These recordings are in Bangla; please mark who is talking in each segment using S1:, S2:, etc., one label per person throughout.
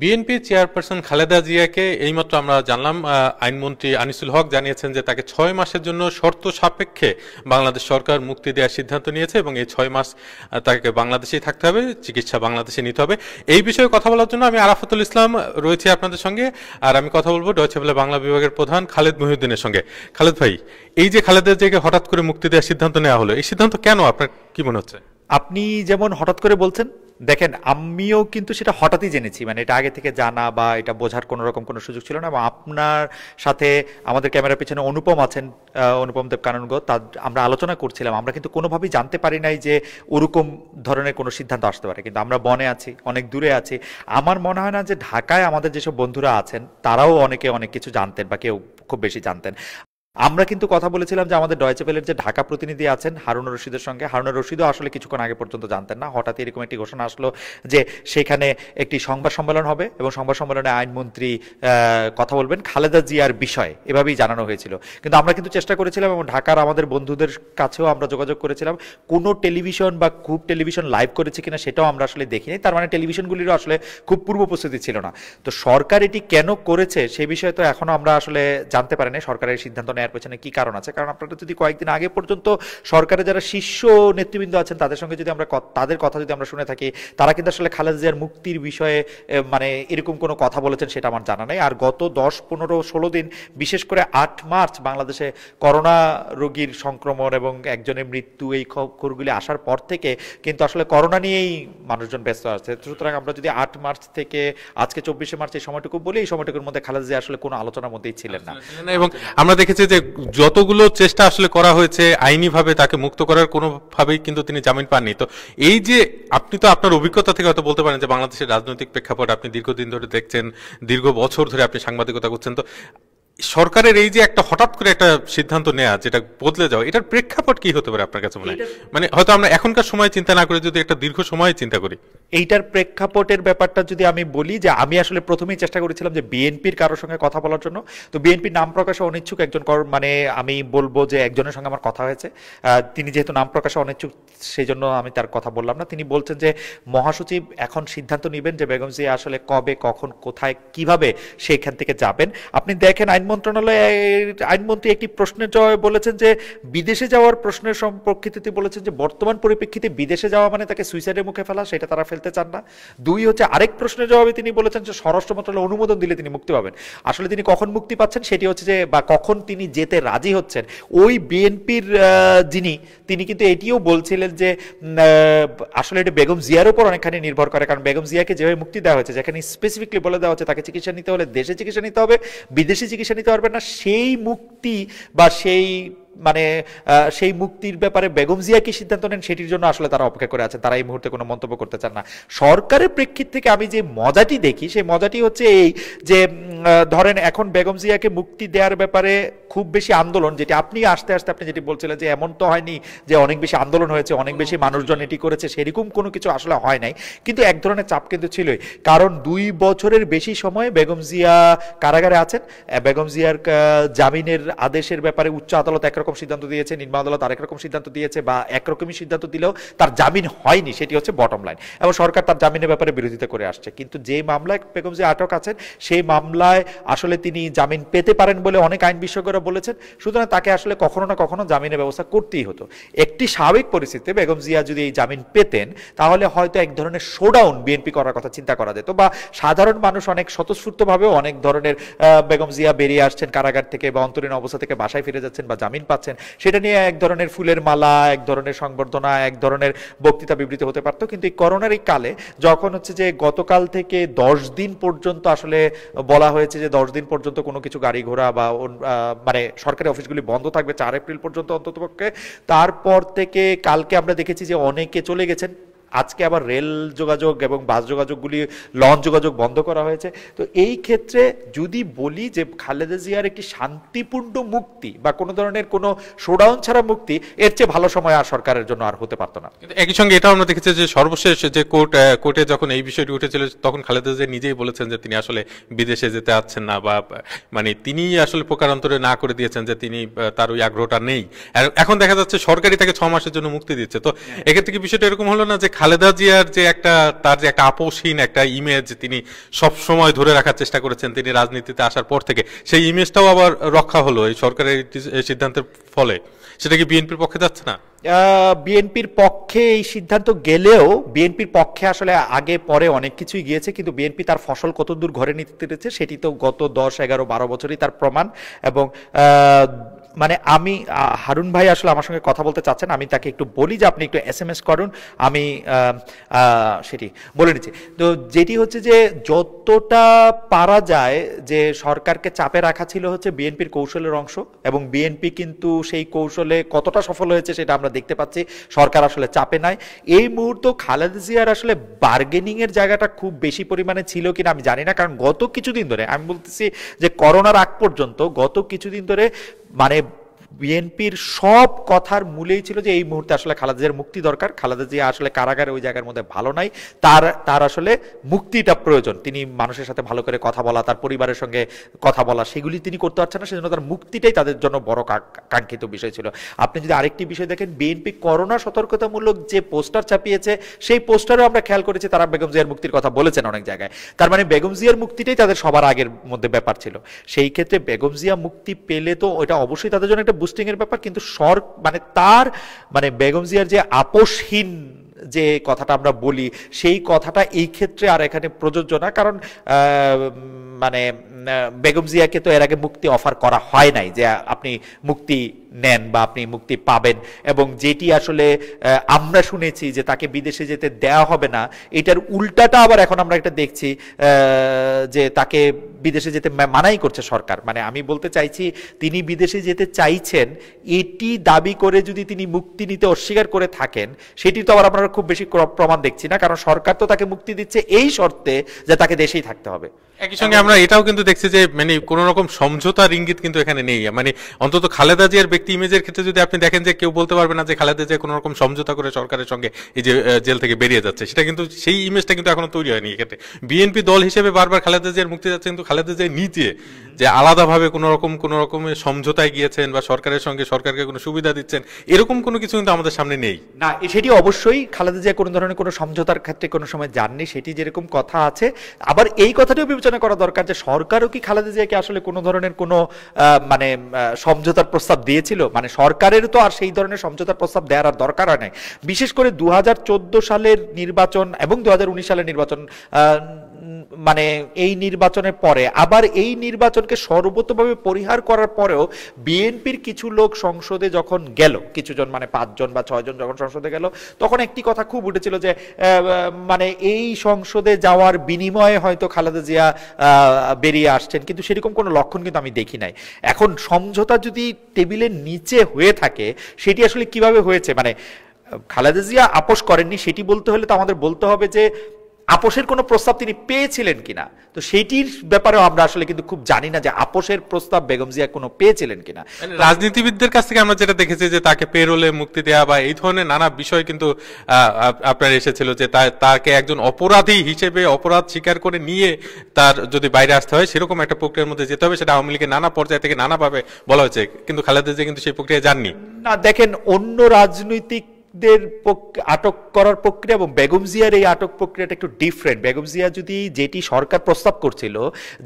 S1: বিএনপি চেয়ারপারসন খালেদা জিয়াকে এইমাত্র আমরা জানলাম আইনমন্ত্রী আনিসুল হক জানিয়েছেন যে তাকে ছয় মাসের জন্য শর্ত সাপেক্ষে বাংলাদেশ সরকার মুক্তি দেওয়ার সিদ্ধান্ত নিয়েছে এবং এই ছয় মাস তাকে বাংলাদেশেই থাকতে হবে চিকিৎসা বাংলাদেশে নিতে হবে এই বিষয়ে কথা বলার জন্য আমি আরাফাতুল ইসলাম রয়েছি আপনাদের সঙ্গে আর আমি কথা বলবো ডয়চেবেলা বাংলা বিভাগের প্রধান খালেদ মহিউদ্দিনের সঙ্গে খালেদ ভাই এই যে খালেদা জিয়াকে হঠাৎ করে মুক্তি দেওয়ার সিদ্ধান্ত নেওয়া হলো এই সিদ্ধান্ত কেন আপনার কি মনে হচ্ছে আপনি যেমন হঠাৎ করে বলছেন দেখেন আমিও কিন্তু সেটা হঠাৎই জেনেছি মানে এটা
S2: আগে থেকে জানা বা এটা বোঝার কোনো রকম কোনো সুযোগ ছিল না এবং আপনার সাথে আমাদের ক্যামেরার পিছনে অনুপম আছেন অনুপম দেব কাননগ তার আমরা আলোচনা করছিলাম আমরা কিন্তু কোনোভাবেই জানতে পারি নাই যে ওরকম ধরনের কোনো সিদ্ধান্ত আসতে পারে কিন্তু আমরা বনে আছি অনেক দূরে আছি আমার মনে হয় না যে ঢাকায় আমাদের যেসব বন্ধুরা আছেন তারাও অনেকে অনেক কিছু জানতেন বা কেউ খুব বেশি জানতেন আমরা কিন্তু কথা বলেছিলাম যে আমাদের পেলের যে ঢাকা প্রতিনিধি আছেন হারুন রশিদের সঙ্গে হারুন রশিদও আসলে কিছুক্ষণ আগে পর্যন্ত জানতেন না হঠাৎ এরকম একটি ঘোষণা আসলো যে সেখানে একটি সংবাদ সম্মেলন হবে এবং সংবাদ সম্মেলনে আইনমন্ত্রী কথা বলবেন খালেদা জিয়ার বিষয় এভাবেই জানানো হয়েছিল কিন্তু আমরা কিন্তু চেষ্টা করেছিলাম এবং ঢাকার আমাদের বন্ধুদের কাছেও আমরা যোগাযোগ করেছিলাম কোনো টেলিভিশন বা খুব টেলিভিশন লাইভ করেছে কিনা সেটাও আমরা আসলে দেখিনি তার মানে টেলিভিশনগুলিরও আসলে খুব পূর্ব প্রস্তুতি ছিল না তো সরকার এটি কেন করেছে সে বিষয়ে তো এখনও আমরা আসলে জানতে পারিনি সরকারের সিদ্ধান্ত নেওয়ার পেছনে কি কারণ আছে কারণ আপনারা যদি কয়েকদিন আগে পর্যন্ত সরকারের যারা শীর্ষ নেতৃবৃন্দ আছেন তাদের সঙ্গে যদি আমরা তাদের কথা যদি আমরা শুনে থাকি তারা কিন্তু আসলে খালেদা জিয়ার মুক্তির বিষয়ে মানে এরকম কোনো কথা বলেছেন সেটা আমার জানা নেই আর গত দশ পনেরো ষোলো দিন বিশেষ করে আট মার্চ বাংলাদেশে করোনা রোগীর সংক্রমণ এবং একজনের মৃত্যু এই খবরগুলি আসার পর থেকে কিন্তু আসলে করোনা নিয়েই মানুষজন ব্যস্ত আছে সুতরাং আমরা যদি আট মার্চ থেকে আজকে চব্বিশে মার্চ এই সময়টুকু বলি এই সময়টুকুর মধ্যে খালেদা জিয়া আসলে কোনো আলোচনার মধ্যেই ছিলেন না
S1: এবং আমরা দেখেছি যে যতগুলো চেষ্টা আসলে করা হয়েছে আইনিভাবে তাকে মুক্ত করার কোনোভাবেই কিন্তু তিনি জামিন পাননি তো এই যে আপনি তো আপনার অভিজ্ঞতা থেকে হয়তো বলতে পারেন যে বাংলাদেশের রাজনৈতিক প্রেক্ষাপট আপনি দীর্ঘদিন ধরে দেখছেন দীর্ঘ বছর ধরে আপনি সাংবাদিকতা করছেন তো সরকারের এই যে একটা হঠাৎ করে একটা সিদ্ধান্ত নেওয়া যেটা বদলে যাওয়া এটার প্রেক্ষাপট কি হতে পারে আপনার কাছে মনে হয় মানে হয়তো আমরা এখনকার সময় চিন্তা না করে যদি একটা দীর্ঘ সময় চিন্তা করি এইটার প্রেক্ষাপটের ব্যাপারটা যদি আমি বলি যে
S2: আমি আসলে প্রথমেই চেষ্টা করেছিলাম যে বিএনপির কারোর সঙ্গে কথা বলার জন্য তো বিএনপির নাম প্রকাশে অনিচ্ছুক একজন মানে আমি বলবো যে একজনের সঙ্গে আমার কথা হয়েছে তিনি যেহেতু নাম প্রকাশে অনিচ্ছুক সেই জন্য আমি তার কথা বললাম না তিনি বলছেন যে মহাসচিব এখন সিদ্ধান্ত নেবেন যে বেগম আসলে কবে কখন কোথায় কিভাবে সেইখান থেকে যাবেন আপনি দেখেন আইন আইন মন্ত্রণালয়ের আইনমন্ত্রী একটি প্রশ্নের জবাবে বলেছেন যে বিদেশে যাওয়ার প্রশ্নের সম্পর্কিত বলেছেন যে বর্তমান পরিপ্রেক্ষিতে বিদেশে যাওয়া মানে তাকে সুইসাইডের মুখে ফেলা সেটা তারা ফেলতে চান না দুই হচ্ছে আরেক প্রশ্নের জবাবে তিনি বলেছেন যে স্বরাষ্ট্র মন্ত্রণালয় অনুমোদন দিলে তিনি মুক্তি পাবেন আসলে তিনি কখন মুক্তি পাচ্ছেন সেটি হচ্ছে যে বা কখন তিনি যেতে রাজি হচ্ছেন ওই বিএনপির যিনি তিনি কিন্তু এটিও বলছিলেন যে আসলে এটা বেগম জিয়ার উপর অনেকখানি নির্ভর করে কারণ বেগম জিয়াকে যেভাবে মুক্তি দেওয়া হয়েছে যেখানে স্পেসিফিকলি বলে দেওয়া হচ্ছে তাকে চিকিৎসা নিতে হলে দেশে চিকিৎসা নিতে হবে বিদেশি চিকিৎসা চিকিৎসা নিতে পারবে না সেই মুক্তি বা সেই মানে সেই মুক্তির ব্যাপারে বেগম জিয়া কি সিদ্ধান্ত নেন সেটির জন্য আসলে তারা অপেক্ষা করে আছেন তারা এই মুহূর্তে কোনো মন্তব্য করতে চান না সরকারের প্রেক্ষিত থেকে আমি যে মজাটি দেখি সেই মজাটি হচ্ছে এই যে ধরেন এখন বেগম জিয়াকে মুক্তি দেওয়ার ব্যাপারে খুব বেশি আন্দোলন যেটি আপনি আসতে আসতে আপনি যেটি বলছিলেন যে এমন তো হয়নি যে অনেক বেশি আন্দোলন হয়েছে অনেক বেশি মানুষজন এটি করেছে সেরকম কোনো কিছু আসলে হয় নাই কিন্তু এক ধরনের চাপ কিন্তু ছিলই কারণ দুই বছরের বেশি সময় বেগম জিয়া কারাগারে আছেন বেগম জিয়ার জামিনের আদেশের ব্যাপারে উচ্চ আদালত এক একরকম সিদ্ধান্ত দিয়েছে নিম্ন আদালত আরেক রকম সিদ্ধান্ত দিয়েছে বা একরকমই সিদ্ধান্ত দিলেও তার জামিন হয়নি সেটি হচ্ছে বটম লাইন এবং সরকার তার জামিনের ব্যাপারে বিরোধিতা করে আসছে কিন্তু যে মামলায় বেগম যে আটক আছেন সেই মামলায় আসলে তিনি জামিন পেতে পারেন বলে অনেক আইন বিশেষজ্ঞরা বলেছেন সুতরাং তাকে আসলে কখনো না কখনো জামিনের ব্যবস্থা করতেই হতো একটি স্বাভাবিক পরিস্থিতিতে বেগম জিয়া যদি এই জামিন পেতেন তাহলে হয়তো এক ধরনের শোডাউন বিএনপি করার কথা চিন্তা করা যেত বা সাধারণ মানুষ অনেক স্বতঃস্ফূর্তভাবে অনেক ধরনের বেগম জিয়া বেরিয়ে আসছেন কারাগার থেকে বা অন্তরীণ অবস্থা থেকে বাসায় ফিরে যাচ্ছেন বা জামিন পাচ্ছেন সেটা নিয়ে এক ধরনের ফুলের মালা এক ধরনের সংবর্ধনা এক ধরনের বক্তৃতা বিবৃতি হতে পারতো কিন্তু এই করোনার এই কালে যখন হচ্ছে যে গতকাল থেকে দশ দিন পর্যন্ত আসলে বলা হয়েছে যে দশ দিন পর্যন্ত কোনো কিছু গাড়ি ঘোড়া বা মানে সরকারি অফিসগুলি বন্ধ থাকবে চার এপ্রিল পর্যন্ত অন্ততপক্ষে তারপর থেকে কালকে আমরা দেখেছি যে অনেকে চলে গেছেন আজকে আবার রেল যোগাযোগ এবং বাস যোগাযোগগুলি লঞ্চ যোগাযোগ বন্ধ করা হয়েছে তো এই ক্ষেত্রে যদি বলি যে খালেদা জিয়ার একটি শান্তিপূর্ণ মুক্তি বা কোনো ধরনের কোনো শোডাউন ছাড়া মুক্তি এর চেয়ে ভালো সময় আর সরকারের জন্য আর হতে পারতো না
S1: কিন্তু একই সঙ্গে এটাও আমরা দেখেছি যে সর্বশেষ যে কোর্ট কোর্টে যখন এই বিষয়টি উঠেছিল তখন খালেদা জিয়া নিজেই বলেছেন যে তিনি আসলে বিদেশে যেতে চাচ্ছেন না বা মানে তিনি আসলে প্রকারান্তরে না করে দিয়েছেন যে তিনি তার ওই আগ্রহটা নেই এখন দেখা যাচ্ছে সরকারি তাকে ছ মাসের জন্য মুক্তি দিচ্ছে তো হ্যাঁ। এক্ষেত্রে কি বিষয়টা এরকম হলো না যে খালেদা জিয়ার যে একটা তার যে একটা আপোষহীন একটা ইমেজ তিনি সব সময় ধরে রাখার চেষ্টা করেছেন তিনি রাজনীতিতে আসার পর থেকে সেই ইমেজটাও আবার রক্ষা হলো এই সরকারের সিদ্ধান্তের ফলে সেটা কি বিএনপির পক্ষে যাচ্ছে না
S2: বিএনপির পক্ষে এই সিদ্ধান্ত গেলেও বিএনপির পক্ষে আসলে আগে পরে অনেক কিছুই গিয়েছে কিন্তু বিএনপি তার ফসল কতদূর ঘরে নিতে পেরেছে সেটি তো গত দশ এগারো বারো বছরই তার প্রমাণ এবং মানে আমি হারুন ভাই আসলে আমার সঙ্গে কথা বলতে চাচ্ছেন আমি তাকে একটু বলি যে আপনি একটু এস এম এস করুন আমি সেটি বলে নিচ্ছি তো যেটি হচ্ছে যে যতটা পারা যায় যে সরকারকে চাপে রাখা ছিল হচ্ছে বিএনপির কৌশলের অংশ এবং বিএনপি কিন্তু সেই কৌশলে কতটা সফল হয়েছে সেটা আমরা দেখতে পাচ্ছি সরকার আসলে চাপে নাই এই মুহূর্তে খালেদা জিয়ার আসলে বার্গেনিংয়ের জায়গাটা খুব বেশি পরিমাণে ছিল কিনা আমি জানি না কারণ গত কিছুদিন ধরে আমি বলতেছি যে করোনার আগ পর্যন্ত গত কিছুদিন ধরে माने বিএনপির সব কথার মূলেই ছিল যে এই মুহূর্তে আসলে খালেদাজিয়ার মুক্তি দরকার খালেদা জিয়া আসলে কারাগারে ওই জায়গার মধ্যে ভালো নাই তার তার আসলে মুক্তিটা প্রয়োজন তিনি মানুষের সাথে ভালো করে কথা বলা তার পরিবারের সঙ্গে কথা বলা সেগুলি তিনি করতে পারছেন না সেজন্য তার মুক্তিটাই তাদের জন্য বড় কাঙ্ক্ষিত বিষয় ছিল আপনি যদি আরেকটি বিষয় দেখেন বিএনপি করোনা সতর্কতামূলক যে পোস্টার ছাপিয়েছে সেই পোস্টারও আমরা খেয়াল করেছি তারা বেগম জিয়ার মুক্তির কথা বলেছেন অনেক জায়গায় তার মানে বেগম জিয়ার মুক্তিটাই তাদের সবার আগের মধ্যে ব্যাপার ছিল সেই ক্ষেত্রে বেগম জিয়া মুক্তি পেলে তো ওটা অবশ্যই তাদের জন্য একটা বুস্টিংয়ের ব্যাপার কিন্তু সর মানে তার মানে বেগম জিয়ার যে আপোষহীন যে কথাটা আমরা বলি সেই কথাটা এই ক্ষেত্রে আর এখানে প্রযোজ্য না কারণ মানে বেগম জিয়াকে তো এর আগে মুক্তি অফার করা হয় নাই যে আপনি মুক্তি নেন বা আপনি মুক্তি পাবেন এবং যেটি আসলে আমরা শুনেছি যে তাকে বিদেশে যেতে দেওয়া হবে না এটার উল্টাটা আবার এখন আমরা একটা দেখছি যে তাকে বিদেশে যেতে মানাই করছে সরকার মানে আমি বলতে চাইছি তিনি বিদেশে যেতে চাইছেন এটি দাবি করে যদি তিনি মুক্তি নিতে অস্বীকার করে থাকেন সেটি তো আবার আপনার আমরা খুব বেশি প্রমাণ দেখছি না কারণ সরকার তো তাকে মুক্তি দিচ্ছে এই শর্তে যে তাকে দেশেই থাকতে হবে
S1: একই সঙ্গে আমরা এটাও কিন্তু দেখছি যে মানে কোন রকম সমঝোতার ইঙ্গিত কিন্তু এখানে নেই মানে অন্তত খালেদা জিয়ার ব্যক্তি ইমেজের ক্ষেত্রে যদি আপনি দেখেন যে কেউ বলতে পারবে না যে খালেদা জিয়া কোনো রকম সমঝোতা করে সরকারের সঙ্গে এই যে জেল থেকে বেরিয়ে যাচ্ছে সেটা কিন্তু সেই ইমেজটা কিন্তু এখনো তৈরি হয়নি এক্ষেত্রে বিএনপি দল হিসেবে বারবার খালেদা জিয়ার মুক্তি যাচ্ছে কিন্তু খালেদা জিয়া নিজে যে আলাদাভাবে কোনো রকম কোনো রকমের সমঝোতায় গিয়েছেন বা সরকারের সঙ্গে সরকারকে কোনো সুবিধা দিচ্ছেন এরকম কোনো কিছু কিন্তু আমাদের সামনে নেই
S2: না সেটি অবশ্যই খালেদা জিয়া কোনো ধরনের কোনো সমঝোতার ক্ষেত্রে কোনো সময় যাননি সেটি যেরকম কথা আছে আবার এই কথাটিও বিবেচনা করা দরকার যে সরকারও কি খালেদা জিয়াকে আসলে কোনো ধরনের কোনো মানে সমঝোতার প্রস্তাব দিয়েছিল মানে সরকারের তো আর সেই ধরনের সমঝোতার প্রস্তাব দেওয়ার আর দরকার হয় নাই বিশেষ করে দু সালের নির্বাচন এবং দু সালের নির্বাচন মানে এই নির্বাচনের পরে আবার এই নির্বাচনকে সর্বতভাবে পরিহার করার পরেও বিএনপির কিছু লোক সংসদে যখন গেল কিছুজন মানে পাঁচজন বা ছয়জন যখন সংসদে গেল তখন একটি কথা খুব উঠেছিল যে মানে এই সংসদে যাওয়ার বিনিময়ে হয়তো খালেদা জিয়া বেরিয়ে আসছেন কিন্তু সেরকম কোনো লক্ষণ কিন্তু আমি দেখি নাই এখন সমঝোতা যদি টেবিলের নিচে হয়ে থাকে সেটি আসলে কিভাবে হয়েছে মানে খালেদা জিয়া আপোষ করেননি সেটি বলতে হলে তো আমাদের বলতে হবে যে আপোষের কোনো প্রস্তাব তিনি পেয়েছিলেন কিনা তো
S1: সেইটির ব্যাপারেও আমরা আসলে কিন্তু খুব জানি না যে আপোষের প্রস্তাব বেগম জিয়া কোনো পেয়েছিলেন কিনা মানে রাজনীতিবিদদের কাছ থেকে আমরা যেটা দেখেছি যে তাকে পেরোলে মুক্তি দেওয়া বা এই ধরনের নানা বিষয় কিন্তু আপনার এসেছিল যে তাকে একজন অপরাধী হিসেবে অপরাধ স্বীকার করে নিয়ে তার যদি বাইরে আসতে হয় সেরকম একটা প্রক্রিয়ার মধ্যে যেতে হবে সেটা আওয়ামী লীগের নানা পর্যায় থেকে নানাভাবে বলা হয়েছে কিন্তু খালেদা জিয়া কিন্তু সেই প্রক্রিয়া যাননি না দেখেন অন্য রাজনৈতিক দের আটক
S2: করার প্রক্রিয়া এবং বেগম জিয়ার এই আটক প্রক্রিয়াটা একটু ডিফারেন্ট বেগম জিয়া যদি যেটি সরকার প্রস্তাব করছিল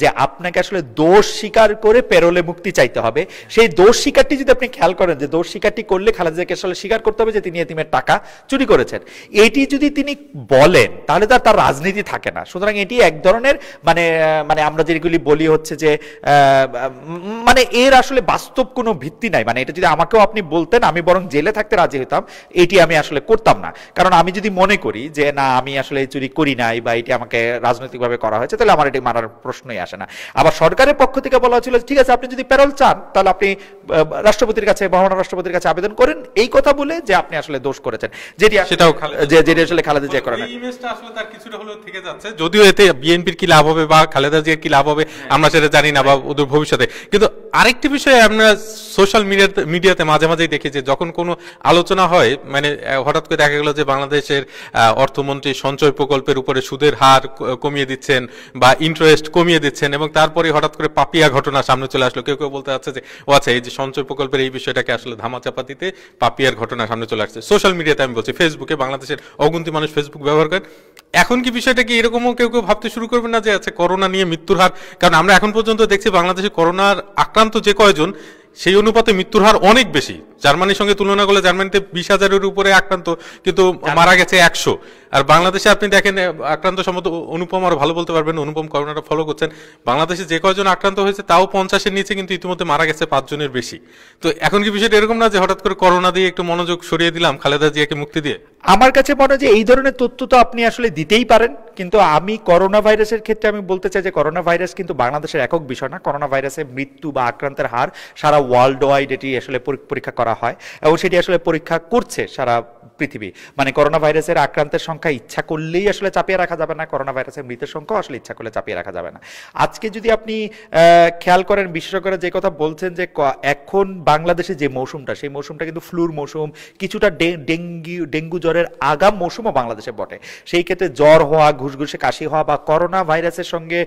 S2: যে আপনাকে আসলে দোষ স্বীকার করে পেরোলে মুক্তি চাইতে হবে সেই দোষ স্বীকারটি যদি আপনি খেয়াল করেন যে দোষ স্বীকারটি করলে খালেদাকে আসলে স্বীকার করতে হবে যে তিনি এতিমের টাকা চুরি করেছেন এটি যদি তিনি বলেন তাহলে তার তার রাজনীতি থাকে না সুতরাং এটি এক ধরনের মানে মানে আমরা যেগুলি বলি হচ্ছে যে মানে এর আসলে বাস্তব কোনো ভিত্তি নাই মানে এটা যদি আমাকেও আপনি বলতেন আমি বরং জেলে থাকতে রাজি হতাম এটি চুরি আমি আসলে করতাম না কারণ আমি যদি মনে করি যে না আমি আসলে চুরি করি নাই বা এটি আমাকে রাজনৈতিকভাবে করা হয়েছে তাহলে আমার এটি মানার প্রশ্নই আসে না আবার সরকারের পক্ষ থেকে বলা হয়েছিল ঠিক আছে আপনি যদি প্যারল চান তাহলে আপনি রাষ্ট্রপতির কাছে মহামান্য রাষ্ট্রপতির কাছে আবেদন করেন এই কথা বলে যে আপনি আসলে দোষ করেছেন যেটি সেটাও
S1: যে যেটি আসলে খালেদা জিয়া করেন মানে কিছুটা হলেও থেকে যাচ্ছে যদিও এতে বিএনপির কি লাভ হবে বা খালেদা জিয়া কি লাভ হবে হ্যাঁ। আমরা সেটা জানি না বা ওদের ভবিষ্যতে কিন্তু আরেকটি বিষয়ে আমরা সোশ্যাল মিডিয়াতে মাঝে মাঝেই দেখি যে যখন কোনো আলোচনা হয় মানে মানে হঠাৎ করে দেখা গেল যে বাংলাদেশের অর্থমন্ত্রী সঞ্চয় প্রকল্পের উপরে সুদের হার কমিয়ে দিচ্ছেন বা ইন্টারেস্ট কমিয়ে দিচ্ছেন এবং তারপরে হঠাৎ করে পাপিয়া ঘটনা সামনে চলে আসলো কেউ কেউ বলতে যাচ্ছে যে ও আচ্ছা এই যে সঞ্চয় প্রকল্পের এই বিষয়টাকে আসলে ধামাচাপা দিতে পাপিয়ার ঘটনা সামনে চলে আসছে সোশ্যাল মিডিয়াতে আমি বলছি ফেসবুকে বাংলাদেশের অগুন্তি মানুষ ফেসবুক ব্যবহার করেন এখন কি বিষয়টা কি এরকমও কেউ কেউ ভাবতে শুরু করবে না যে আচ্ছা করোনা নিয়ে মৃত্যুর হার কারণ আমরা এখন পর্যন্ত দেখছি বাংলাদেশে করোনার আক্রান্ত যে কয়জন সেই অনুপাতে মৃত্যুর হার অনেক বেশি জার্মানির সঙ্গে তুলনা করলে জার্মানিতে বিশ হাজারের উপরে আক্রান্ত কিন্তু মারা গেছে একশো আর বাংলাদেশে আপনি দেখেন আক্রান্ত সম্ভবত অনুপম আরো ভালো বলতে পারবেন অনুপম করোনাটা ফলো করছেন বাংলাদেশে যে কয়জন আক্রান্ত হয়েছে তাও পঞ্চাশের নিচে কিন্তু ইতিমধ্যে মারা গেছে পাঁচজনের বেশি তো এখন কি বিষয়টা এরকম না যে হঠাৎ করে করোনা দিয়ে একটু মনোযোগ সরিয়ে দিলাম খালেদা জিয়াকে মুক্তি দিয়ে
S2: আমার কাছে মনে যে এই ধরনের তথ্য তো আপনি আসলে দিতেই পারেন কিন্তু আমি করোনা ভাইরাসের ক্ষেত্রে আমি বলতে চাই যে করোনা ভাইরাস কিন্তু বাংলাদেশের একক বিষয় না করোনা ভাইরাসের মৃত্যু বা আক্রান্তের হার সারা ওয়ার্ল্ড ওয়াইড এটি আসলে পরীক্ষা করা হয় এবং সেটি আসলে পরীক্ষা করছে সারা পৃথিবী মানে করোনা ভাইরাসের আক্রান্তের সংখ্যা ইচ্ছা করলেই আসলে চাপিয়ে রাখা যাবে না করোনা ভাইরাসের মৃতের সংখ্যাও আসলে ইচ্ছা করলে চাপিয়ে রাখা যাবে না আজকে যদি আপনি খেয়াল করেন বিশেষজ্ঞরা যে কথা বলছেন যে এখন বাংলাদেশে যে মৌসুমটা সেই মৌসুমটা কিন্তু ফ্লুর মৌসুম কিছুটা ডেঙ্গি ডেঙ্গু জ্বরের আগাম মৌসুমও বাংলাদেশে বটে সেই ক্ষেত্রে জ্বর হওয়া ঘুষঘুষে কাশি হওয়া বা করোনা ভাইরাসের সঙ্গে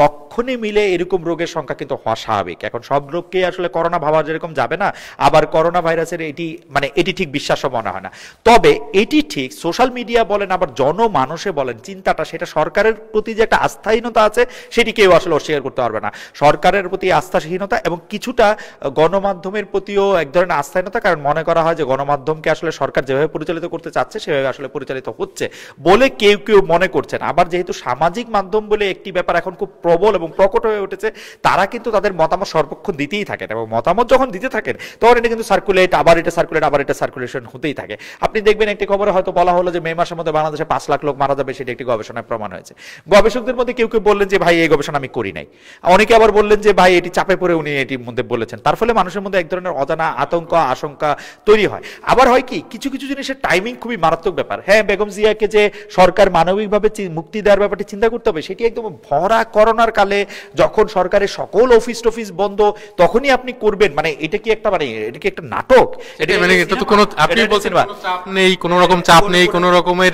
S2: লক্ষণে মিলে এরকম রোগের সংখ্যা কিন্তু হওয়া স্বাভাবিক এখন সব রোগকেই আসলে করোনা ভাবা যেরকম যাবে না আবার করোনা ভাইরাসের এটি মানে এটি ঠিক বিশ্বাসও মনে হয় না তবে এটি ঠিক সোশ্যাল মিডিয়া বলেন আবার জনমানুষে বলেন চিন্তাটা সেটা সরকারের প্রতি যে একটা আস্থাহীনতা আছে সেটি কেউ আসলে অস্বীকার করতে পারবে না সরকারের প্রতি আস্থাহীনতা এবং কিছুটা গণমাধ্যমের প্রতিও এক ধরনের আস্থাহীনতা কারণ মনে করা হয় যে গণমাধ্যমকে আসলে সরকার যেভাবে পরিচালিত করতে চাচ্ছে সেভাবে আসলে পরিচালিত হচ্ছে বলে কেউ কেউ মনে করছেন আবার যেহেতু সামাজিক মাধ্যম বলে একটি ব্যাপার এখন খুব প্রবল এবং প্রকট হয়ে উঠেছে তারা কিন্তু তাদের মতামত সর্বক্ষণ দিতেই থাকেন এবং মতামত যখন দিতে থাকেন তখন এটা কিন্তু সার্কুলেট সার্কুলেট আবার এটা সার্কুলেট আবার এটা সার্কুলেশন হতেই থাকে আপনি দেখবেন একটি খবরে হয়তো বলা হলো যে মে মাসের মধ্যে বাংলাদেশে পাঁচ লাখ লোক মারা যাবে সেটি একটি গবেষণায় প্রমাণ হয়েছে গবেষকদের মধ্যে কেউ কেউ বললেন যে ভাই এই গবেষণা আমি করি নাই অনেকে আবার বললেন যে ভাই এটি চাপে পড়ে উনি এটির মধ্যে বলেছেন তার ফলে মানুষের মধ্যে এক ধরনের অজানা আতঙ্ক আশঙ্কা তৈরি হয় আবার হয় কি কিছু কিছু জিনিসের টাইমিং খুবই মারাত্মক ব্যাপার হ্যাঁ বেগম জিয়াকে যে সরকার মানবিকভাবে মুক্তি দেওয়ার ব্যাপারটি চিন্তা করতে হবে সেটি একদম ভরা করোনার কালে যখন সরকারের সকল অফিস টফিস বন্ধ তখনই আপনি করবেন মানে এটা কি একটা মানে
S1: এটা কি একটা নাটক এটা মানে এটা তো কোনো আপনি বলছেন বা চাপ নেই কোনো রকম চাপ নেই কোনো রকমের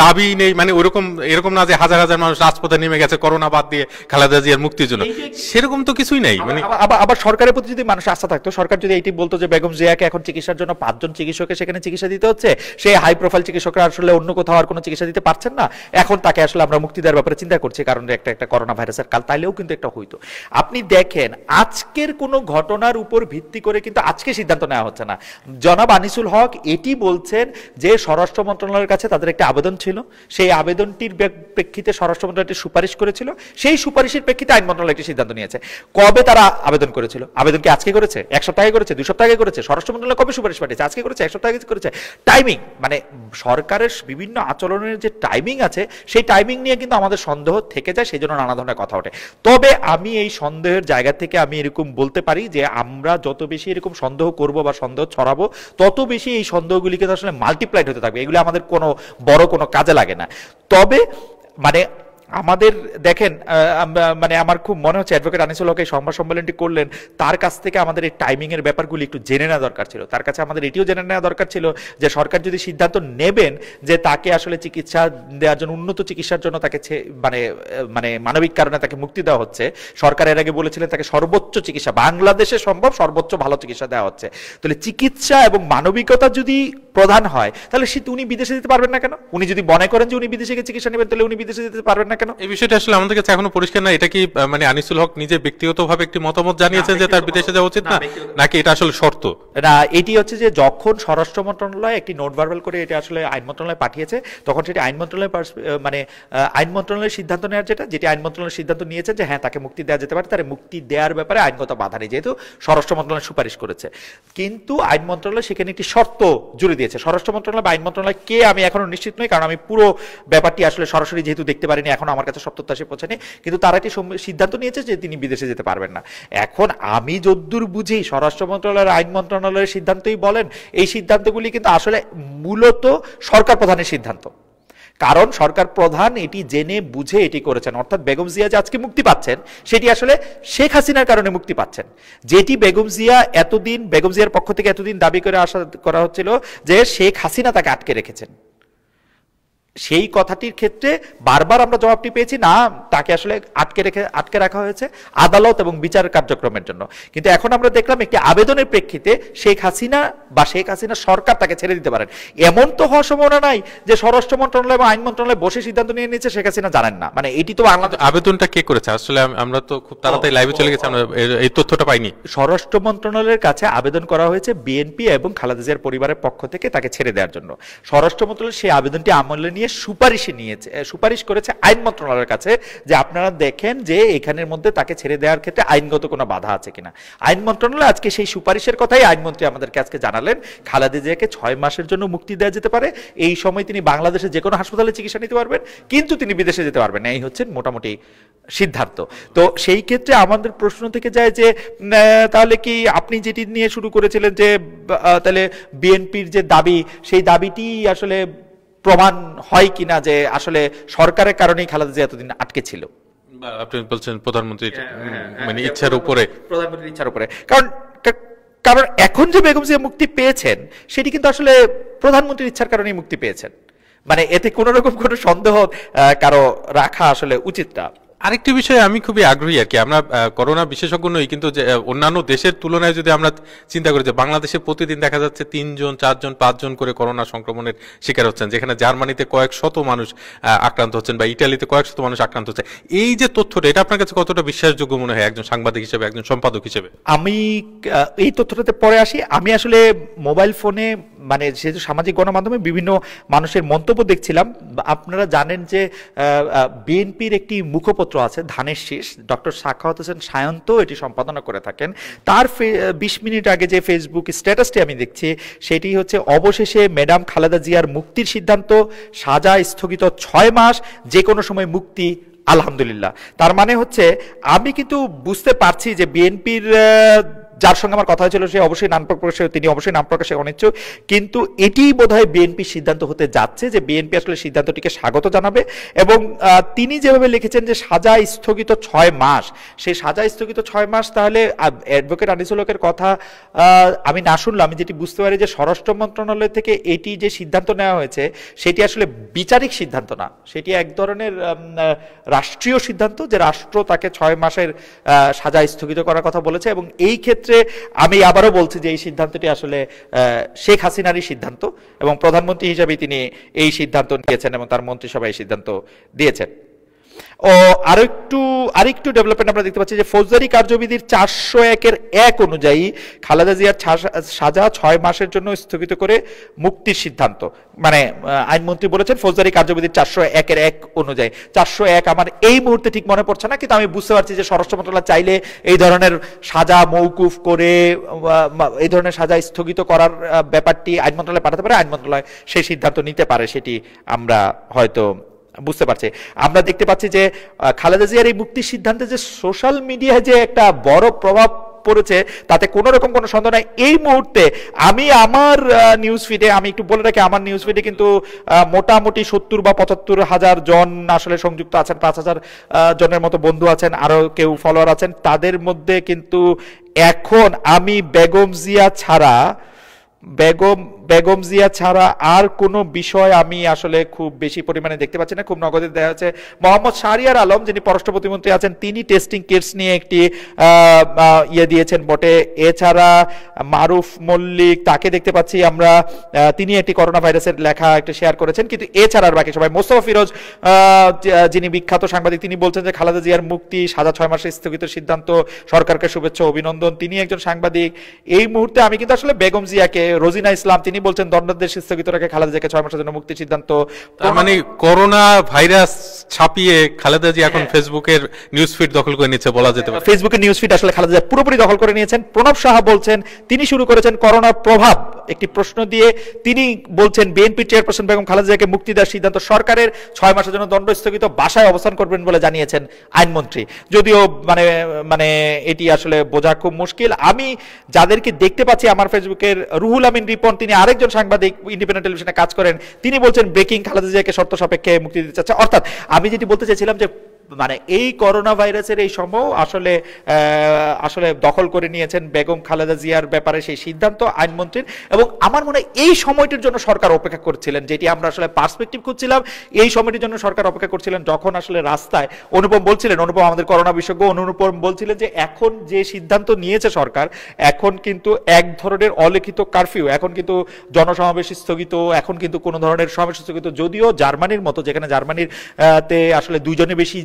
S1: দাবি নেই মানে ওরকম এরকম না যে হাজার হাজার মানুষ রাজপথে নেমে গেছে করোনা বাদ দিয়ে খালেদা জিয়ার মুক্তির জন্য সেরকম তো কিছুই নাই মানে আবার সরকারের প্রতি যদি মানুষ আস্থা থাকতো সরকার
S2: যদি বলতো যে বেগম জিয়াকে এখন চিকিৎসার জন্য পাঁচজন চিকিৎসকের সেখানে চিকিৎসা দিতে হচ্ছে সেই হাই প্রোফাইল চিকিৎসকরা আসলে অন্য কোথাও আর কোনো চিকিৎসা দিতে পারছেন না এখন তাকে আসলে আমরা মুক্তি দেওয়ার ব্যাপারে চিন্তা করছি কারণ একটা একটা করোনা ভাইরাসের কাল তাইলেও কিন্তু একটা হইতো আপনি দেখেন আজকের কোনো ঘটনার উপর ভিত্তি করে কিন্তু আজকে সিদ্ধান্ত নেওয়া হচ্ছে না জনাব আনিসুল হক এটি বলছেন যে স্বরাষ্ট্র মন্ত্রণালয়ের কাছে তাদের একটা আবেদন ছিল সেই আবেদনটির প্রেক্ষিতে স্বরাষ্ট্র মন্ত্রণালয়টি সুপারিশ করেছিল সেই সুপারিশের প্রেক্ষিতে আইন মন্ত্রণালয় একটি সিদ্ধান্ত নিয়েছে কবে তারা আবেদন করেছিল আবেদন কি আজকে করেছে এক সপ্তাহে করেছে দুই সপ্তাহে করেছে স্বরাষ্ট্র মন্ত্রণালয় কবে সুপারিশ পাঠিয়েছে আজকে করেছে এক সপ্তাহে করেছে টাইমিং মানে সরকারের বিভিন্ন আচরণের যে টাইমিং আছে সেই টাইমিং নিয়ে কিন্তু আমাদের সন্দেহ থেকে যায় সেই জন্য নানা ধরনের কথা ওঠে তবে আমি এই সন্দেহের জায়গা থেকে আমি এরকম বলতে পারি যে আমরা যত বেশি এরকম সন্দেহ করব বা সন্দেহ ছড়াবো তত বেশি এই সন্দেহগুলিকে আসলে মাল্টিপ্লাইড হতে থাকবে এগুলি আমাদের কোনো বড় কোনো কাজে লাগে না তবে মানে আমাদের দেখেন মানে আমার খুব মনে হচ্ছে অ্যাডভোকেট আনিসুল হক এই সংবাদ সম্মেলনটি করলেন তার কাছ থেকে আমাদের এই টাইমিংয়ের ব্যাপারগুলি একটু জেনে নেওয়া দরকার ছিল তার কাছে আমাদের এটিও জেনে নেওয়া দরকার ছিল যে সরকার যদি সিদ্ধান্ত নেবেন যে তাকে আসলে চিকিৎসা দেওয়ার জন্য উন্নত চিকিৎসার জন্য তাকে মানে মানে মানবিক কারণে তাকে মুক্তি দেওয়া হচ্ছে সরকার এর আগে বলেছিলেন তাকে সর্বোচ্চ চিকিৎসা বাংলাদেশে সম্ভব সর্বোচ্চ ভালো চিকিৎসা দেওয়া হচ্ছে তাহলে চিকিৎসা এবং মানবিকতা যদি প্রধান হয় তাহলে সে উনি বিদেশে যেতে পারবেন না কেন উনি যদি মনে করেন যে উনি বিদেশে গিয়ে চিকিৎসা নেবেন তাহলে উনি বিদেশে যেতে পারবেন না কেন এই
S1: বিষয়টা আসলে আমাদের কাছে এখনো পরিষ্কার না এটা কি মানে আনিসুল হক নিজে ব্যক্তিগতভাবে একটি মতামত জানিয়েছেন যে তার বিদেশে যাওয়া উচিত না নাকি এটা আসলে শর্ত
S2: না এটি হচ্ছে যে যখন স্বরাষ্ট্র মন্ত্রণালয় একটি নোট ভার্বাল করে এটা আসলে আইন মন্ত্রণালয় পাঠিয়েছে তখন সেটি আইন মন্ত্রণালয় মানে আইন মন্ত্রণালয়ের সিদ্ধান্ত নেওয়ার যেটা যেটি আইন মন্ত্রণালয়ের সিদ্ধান্ত নিয়েছে যে হ্যাঁ তাকে মুক্তি দেওয়া যেতে পারে তার মুক্তি দেওয়ার ব্যাপারে আইনগত বাধা নেই যেহেতু স্বরাষ্ট্র মন্ত্রণালয় সুপারিশ করেছে কিন্তু আইন মন্ত্রণালয় সেখানে একটি শর্ত জুড়ে দিয়েছে স্বরাষ্ট্র মন্ত্রণালয় বা আইন মন্ত্রণালয় কে আমি এখনো নিশ্চিত নই কারণ আমি পুরো ব্যাপারটি আসলে সরাসরি যেহেতু দেখতে পারিনি এখন ধারণা আমার কাছে সব তথ্য সপ্তাহে পৌঁছায়নি কিন্তু তারা একটি সিদ্ধান্ত নিয়েছে যে তিনি বিদেশে যেতে পারবেন না এখন আমি যদ্দূর বুঝি স্বরাষ্ট্র মন্ত্রণালয়ের আইন মন্ত্রণালয়ের সিদ্ধান্তই বলেন এই সিদ্ধান্তগুলি কিন্তু আসলে মূলত সরকার প্রধানের সিদ্ধান্ত কারণ সরকার প্রধান এটি জেনে বুঝে এটি করেছেন অর্থাৎ বেগম জিয়া যে আজকে মুক্তি পাচ্ছেন সেটি আসলে শেখ হাসিনার কারণে মুক্তি পাচ্ছেন যেটি বেগম জিয়া এতদিন বেগম জিয়ার পক্ষ থেকে এতদিন দাবি করে আসা করা হচ্ছিল যে শেখ হাসিনা তাকে আটকে রেখেছেন সেই কথাটির ক্ষেত্রে বারবার আমরা জবাবটি পেয়েছি না তাকে আসলে আটকে রেখে আটকে রাখা হয়েছে আদালত এবং বিচার কার্যক্রমের জন্য কিন্তু এখন আমরা দেখলাম একটি আবেদনের প্রেক্ষিতে শেখ হাসিনা বা শেখ হাসিনা সরকার তাকে ছেড়ে দিতে পারেন এমন তো হওয়ার সম্ভাবনা নাই যে স্বরাষ্ট্র মন্ত্রণালয় এবং আইন মন্ত্রণালয় বসে সিদ্ধান্ত নিয়ে নিয়েছে শেখ হাসিনা জানেন না মানে এটি তো বাংলাদেশ
S1: আবেদনটা কে করেছে আসলে আমরা তো খুব তাড়াতাড়ি লাইভে চলে গেছি আমরা এই তথ্যটা পাইনি স্বরাষ্ট্র মন্ত্রণালয়ের কাছে আবেদন
S2: করা হয়েছে বিএনপি এবং খালেদা পরিবারের পক্ষ থেকে তাকে ছেড়ে দেওয়ার জন্য স্বরাষ্ট্র মন্ত্রণালয় সেই আবেদনটি আমলে নিয়ে নিয়ে সুপারিশে নিয়েছে সুপারিশ করেছে আইন মন্ত্রণালয়ের কাছে যে আপনারা দেখেন যে এখানের মধ্যে তাকে ছেড়ে দেওয়ার ক্ষেত্রে আইনগত কোনো বাধা আছে কিনা আইন মন্ত্রণালয় আজকে সেই সুপারিশের কথাই আইনমন্ত্রী আমাদেরকে আজকে জানালেন খালেদা জিয়াকে ছয় মাসের জন্য মুক্তি দেওয়া যেতে পারে এই সময় তিনি বাংলাদেশে যে কোনো হাসপাতালে চিকিৎসা নিতে পারবেন কিন্তু তিনি বিদেশে যেতে পারবেন না এই হচ্ছেন মোটামুটি সিদ্ধান্ত তো সেই ক্ষেত্রে আমাদের প্রশ্ন থেকে যায় যে তাহলে কি আপনি যেটি নিয়ে শুরু করেছিলেন যে তাহলে বিএনপির যে দাবি সেই দাবিটি আসলে প্রমাণ হয় কিনা যে আসলে সরকারের কারণেই খালেদা জিয়া এতদিন আটকে ছিল
S1: আপনি বলছেন হ্যাঁ, হ্যাঁ, মানে ইচ্ছার উপরে প্রধানমন্ত্রীর ইচ্ছার উপরে কারণ
S2: কারণ এখন যে বেগম জিয়া মুক্তি পেয়েছেন সেটি কিন্তু আসলে প্রধানমন্ত্রীর ইচ্ছার কারণেই মুক্তি পেয়েছেন মানে এতে কোনো রকম কোনো সন্দেহ কারো রাখা আসলে উচিত না
S1: আরেকটি বিষয়ে আমি খুবই আগ্রহী আর কি আমরা করোনা বিশেষজ্ঞ নই কিন্তু যে অন্যান্য দেশের তুলনায় যদি আমরা চিন্তা করি যে বাংলাদেশে প্রতিদিন দেখা যাচ্ছে তিনজন চারজন পাঁচজন করে করোনা সংক্রমণের শিকার হচ্ছেন যেখানে জার্মানিতে কয়েক শত মানুষ আক্রান্ত হচ্ছেন বা ইটালিতে কয়েক শত মানুষ আক্রান্ত হচ্ছে এই যে তথ্যটা এটা আপনার কাছে কতটা বিশ্বাসযোগ্য মনে হয় একজন সাংবাদিক হিসেবে একজন সম্পাদক হিসেবে
S2: আমি এই তথ্যটাতে পরে আসি আমি আসলে মোবাইল ফোনে মানে সেহেতু সামাজিক গণমাধ্যমে বিভিন্ন মানুষের মন্তব্য দেখছিলাম আপনারা জানেন যে বিএনপির একটি মুখপত্র আছে ধানের শীষ ডক্টর সাক্ষাৎ হোসেন সায়ন্ত এটি সম্পাদনা করে থাকেন তার বিশ মিনিট আগে যে ফেসবুক স্ট্যাটাসটি আমি দেখছি সেটি হচ্ছে অবশেষে ম্যাডাম খালেদা জিয়ার মুক্তির সিদ্ধান্ত সাজা স্থগিত ছয় মাস যে কোনো সময় মুক্তি আলহামদুলিল্লাহ তার মানে হচ্ছে আমি কিন্তু বুঝতে পারছি যে বিএনপির যার সঙ্গে আমার কথা হয়েছিল সে অবশ্যই নাম প্রকাশে তিনি অবশ্যই নাম প্রকাশে অনিচ্ছুক কিন্তু এটিই হয় বিএনপি সিদ্ধান্ত হতে যাচ্ছে যে বিএনপি আসলে সিদ্ধান্তটিকে স্বাগত জানাবে এবং তিনি যেভাবে লিখেছেন যে সাজা স্থগিত ছয় মাস সেই সাজা স্থগিত ছয় মাস তাহলে অ্যাডভোকেট আনিসুলকের কথা আমি না শুনলাম আমি যেটি বুঝতে পারি যে স্বরাষ্ট্র মন্ত্রণালয় থেকে এটি যে সিদ্ধান্ত নেওয়া হয়েছে সেটি আসলে বিচারিক সিদ্ধান্ত না সেটি এক ধরনের রাষ্ট্রীয় সিদ্ধান্ত যে রাষ্ট্র তাকে ছয় মাসের সাজা স্থগিত করার কথা বলেছে এবং এই ক্ষেত্রে ক্ষেত্রে আমি আবারও বলছি যে এই সিদ্ধান্তটি আসলে শেখ হাসিনারই সিদ্ধান্ত এবং প্রধানমন্ত্রী হিসাবে তিনি এই সিদ্ধান্ত নিয়েছেন এবং তার মন্ত্রিসভায় এই সিদ্ধান্ত দিয়েছেন ও আরো একটু আরেকটু ডেভেলপমেন্ট আমরা দেখতে পাচ্ছি যে ফৌজদারি কার্যবিধির চারশো একের এক অনুযায়ী খালেদা জিয়ার সাজা ছয় মাসের জন্য স্থগিত করে মুক্তির সিদ্ধান্ত মানে আইনমন্ত্রী বলেছেন ফৌজদারি কার্যবিধির চারশো একের এক অনুযায়ী চারশো এক আমার এই মুহূর্তে ঠিক মনে পড়ছে না কিন্তু আমি বুঝতে পারছি যে স্বরাষ্ট্র মন্ত্রণালয় চাইলে এই ধরনের সাজা মৌকুফ করে এই ধরনের সাজা স্থগিত করার ব্যাপারটি আইন মন্ত্রণালয়ে পাঠাতে পারে আইন মন্ত্রণালয় সেই সিদ্ধান্ত নিতে পারে সেটি আমরা হয়তো বুঝতে পারছে আমরা দেখতে পাচ্ছি যে খালেদা জিয়ার এই মুক্তির সিদ্ধান্তে যে সোশ্যাল মিডিয়ায় যে একটা বড় প্রভাব পড়েছে তাতে কোনো রকম কোনো সন্দেহ নাই এই মুহূর্তে আমি আমার নিউজ ফিডে আমি একটু বলে রাখি আমার নিউজ ফিডে কিন্তু মোটামুটি সত্তর বা পঁচাত্তর হাজার জন আসলে সংযুক্ত আছেন পাঁচ হাজার জনের মতো বন্ধু আছেন আরও কেউ ফলোয়ার আছেন তাদের মধ্যে কিন্তু এখন আমি বেগম জিয়া ছাড়া বেগম বেগম জিয়া ছাড়া আর কোনো বিষয় আমি আসলে খুব বেশি পরিমাণে দেখতে পাচ্ছি না খুব নগদে দেখা যাচ্ছে মোহাম্মদ শাহরিয়ার আলম যিনি পররাষ্ট্র প্রতিমন্ত্রী আছেন তিনি টেস্টিং কিটস নিয়ে একটি ইয়ে দিয়েছেন বটে এছাড়া মারুফ মল্লিক তাকে দেখতে পাচ্ছি আমরা তিনি একটি করোনা ভাইরাসের লেখা একটা শেয়ার করেছেন কিন্তু এছাড়া আর বাকি সবাই মোস্তফা ফিরোজ যিনি বিখ্যাত সাংবাদিক তিনি বলছেন যে খালেদা জিয়ার মুক্তি সাজা ছয় মাসে স্থগিত সিদ্ধান্ত সরকারকে শুভেচ্ছা অভিনন্দন তিনি একজন সাংবাদিক এই মুহূর্তে আমি কিন্তু আসলে বেগম জিয়াকে রোজিনা ইসলাম তিনি বলছেন দণ্ডাদেশ স্থগিত রেখে খালেদা জিয়াকে ছয় মাসের জন্য মুক্তি সিদ্ধান্ত মানে
S1: করোনা ভাইরাস ছাপিয়ে খালেদা জি এখন হ্যাঁ। ফেসবুকের নিউজ ফিড দখল করে নিয়েছে বলা যেতে পারে ফেসবুকের নিউজ ফিড আসলে খালেদা জিয়া পুরোপুরি দখল করে নিয়েছেন প্রণব সাহা বলছেন তিনি শুরু করেছেন
S2: করোনার প্রভাব একটি প্রশ্ন দিয়ে তিনি বলছেন বিএনপি চেয়ারপারসন বেগম খালেদাকে মুক্তি দেওয়ার সিদ্ধান্ত সরকারের ছয় মাসের জন্য দণ্ড স্থগিত বাসায় অবস্থান করবেন বলে জানিয়েছেন আইনমন্ত্রী যদিও মানে মানে এটি আসলে বোঝা খুব মুশকিল আমি যাদেরকে দেখতে পাচ্ছি আমার ফেসবুকের রুহুল আমিন রিপন তিনি আরেকজন সাংবাদিক ইন্ডিপেন্ডেন্ট টেলিভিশনে কাজ করেন তিনি বলছেন ব্রেকিং খালেদা জিয়াকে শর্ত সাপেক্ষে মুক্তি দিতে চাচ্ছে অর্থাৎ আমি যেটি বলতে চাইছিলাম যে মানে এই করোনা ভাইরাসের এই সময় আসলে আসলে দখল করে নিয়েছেন বেগম খালেদা জিয়ার ব্যাপারে সেই সিদ্ধান্ত আইনমন্ত্রীর এবং আমার মনে এই সময়টির জন্য সরকার অপেক্ষা করছিলেন যেটি আমরা আসলে পার্সপেক্টিভ খুঁজছিলাম এই সময়টির জন্য সরকার অপেক্ষা করছিলেন যখন আসলে রাস্তায় অনুপম বলছিলেন অনুপম আমাদের করোনা বিশেষজ্ঞ অনুপম বলছিলেন যে এখন যে সিদ্ধান্ত নিয়েছে সরকার এখন কিন্তু এক ধরনের অলিখিত কারফিউ এখন কিন্তু জনসমাবেশ স্থগিত এখন কিন্তু কোনো ধরনের সমাবেশ স্থগিত যদিও জার্মানির মতো যেখানে জার্মানির তে আসলে দুজনে বেশি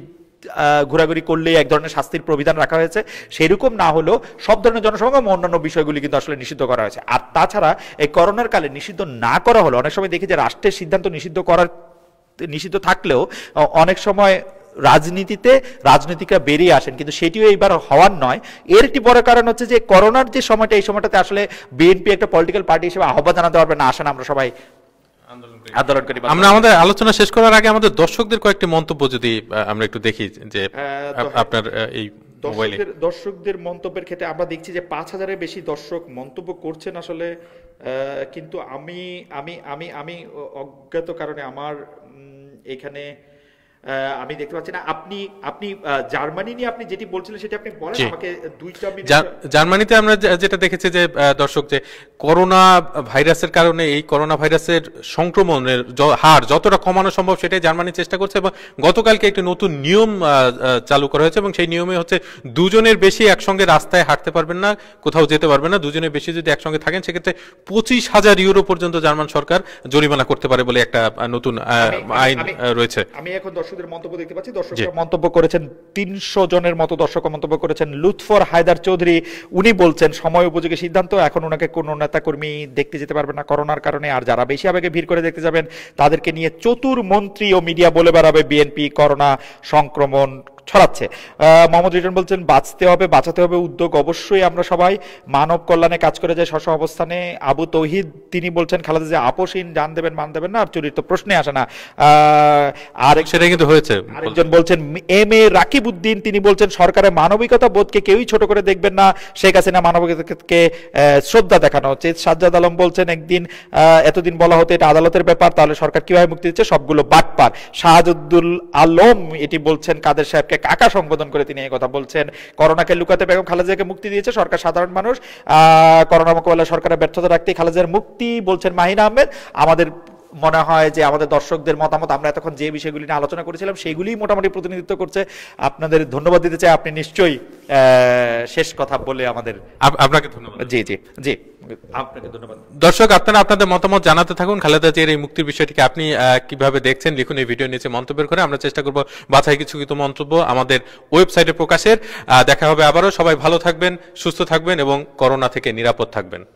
S2: ঘোরাঘুরি করলেই এক ধরনের শাস্তির প্রবিধান রাখা হয়েছে সেরকম না হলেও সব ধরনের জনসমাগম অন্যান্য বিষয়গুলি কিন্তু আসলে নিষিদ্ধ করা হয়েছে আর তাছাড়া এই করোনার কালে নিষিদ্ধ না করা হলো অনেক সময় দেখি যে রাষ্ট্রের সিদ্ধান্ত নিষিদ্ধ করার নিষিদ্ধ থাকলেও অনেক সময় রাজনীতিতে রাজনীতিকরা বেরিয়ে আসেন কিন্তু সেটিও এইবার হওয়ার নয় এর একটি বড় কারণ হচ্ছে যে করোনার যে সময়টা এই সময়টাতে আসলে বিএনপি একটা পলিটিক্যাল পার্টি হিসেবে আহ্বান জানাতে পারবে না আসেন আমরা সবাই
S1: আমরা আমাদের আলোচনা শেষ করার আগে আমাদের দর্শকদের কয়েকটি মন্তব্য যদি আমরা একটু দেখি যে হ্যাঁ, আপনার এই দর্শকদের
S2: দর্শকদের মন্তব্যের ক্ষেত্রে আমরা দেখছি যে পাঁচ হাজারের বেশি দর্শক মন্তব্য করছেন আসলে কিন্তু আমি আমি আমি আমি অজ্ঞাত কারণে আমার এখানে আমি দেখতে পাচ্ছি না আপনি আপনি জার্মানি নিয়ে আপনি যেটি বলছিলেন সেটা আপনি বলেন আমাকে দুইটা
S1: জার্মানিতে আমরা যেটা দেখেছি যে দর্শক যে করোনা ভাইরাসের কারণে এই করোনা ভাইরাসের সংক্রমণের হার যতটা কমানো সম্ভব সেটাই জার্মানি চেষ্টা করছে এবং গতকালকে একটি নতুন নিয়ম চালু করা হয়েছে এবং সেই নিয়মে হচ্ছে দুজনের বেশি একসঙ্গে রাস্তায় হাঁটতে পারবেন না কোথাও যেতে পারবেন না দুজনের বেশি যদি একসঙ্গে থাকেন সেক্ষেত্রে পঁচিশ হাজার ইউরো পর্যন্ত জার্মান সরকার জরিমানা করতে পারে বলে একটা নতুন আইন রয়েছে
S2: আমি এখন দর্শক দর্শকদের মন্তব্য দেখতে পাচ্ছি দর্শকরা মন্তব্য করেছেন তিনশো জনের মতো দর্শক মন্তব্য করেছেন লুৎফর হায়দার চৌধুরী উনি বলছেন সময় উপযোগী সিদ্ধান্ত এখন ওনাকে কোনো নেতা কর্মী দেখতে যেতে পারবে না করোনার কারণে আর যারা বেশি আবেগে ভিড় করে দেখতে যাবেন তাদেরকে নিয়ে চতুর মন্ত্রী ও মিডিয়া বলে বেড়াবে বিএনপি করোনা সংক্রমণ ছড়াচ্ছে মোহাম্মদ রিটন বলছেন বাঁচতে হবে বাঁচাতে হবে উদ্যোগ অবশ্যই আমরা সবাই মানব কল্যাণে কাজ করে যায় স্বশ অবস্থানে আবু তৌহিদ তিনি বলছেন খালেদা যে আপোষহীন জান দেবেন মান দেবেন না আর চুরির তো প্রশ্নে আসে না আর সেটা কিন্তু হয়েছে আরেকজন বলছেন এম এ রাকিব উদ্দিন তিনি বলছেন সরকারের মানবিকতা বোধকে কেউই ছোট করে দেখবেন না শেখ হাসিনা মানবিকতাকে শ্রদ্ধা দেখানো হচ্ছে সাজ্জাদ আলম বলছেন একদিন এতদিন বলা হতো এটা আদালতের ব্যাপার তাহলে সরকার কিভাবে মুক্তি দিচ্ছে সবগুলো বাটপার শাহাজুদ্দুল আলম এটি বলছেন কাদের সাহেবকে একটা কাকা সম্বোধন করে তিনি এই কথা বলছেন করোনাকে লুকাতে বেগম খালেদাকে মুক্তি দিয়েছে সরকার সাধারণ মানুষ করোনা মোকাবেলা সরকারের ব্যর্থতা রাখতে খালেদার মুক্তি বলছেন মাহিনা আহমেদ আমাদের মনে হয় যে আমাদের দর্শকদের মতামত আমরা এতক্ষণ যে বিষয়গুলি নিয়ে আলোচনা করেছিলাম সেগুলি মোটামুটি প্রতিনিধিত্ব করছে আপনাদের ধন্যবাদ দিতে চাই আপনি
S1: নিশ্চয়ই শেষ কথা বলে আমাদের আপনাকে ধন্যবাদ জি জি জি আপনাকে ধন্যবাদ দর্শক আপনারা আপনাদের মতামত জানাতে থাকুন খালেদা জিয়ার এই মুক্তির বিষয়টিকে আপনি কিভাবে দেখছেন লিখুন এই ভিডিও নিচে মন্তব্যের করে আমরা চেষ্টা করব বাছাই কিছু কিছু মন্তব্য আমাদের ওয়েবসাইটে প্রকাশের দেখা হবে আবারও সবাই ভালো থাকবেন সুস্থ থাকবেন এবং করোনা থেকে নিরাপদ থাকবেন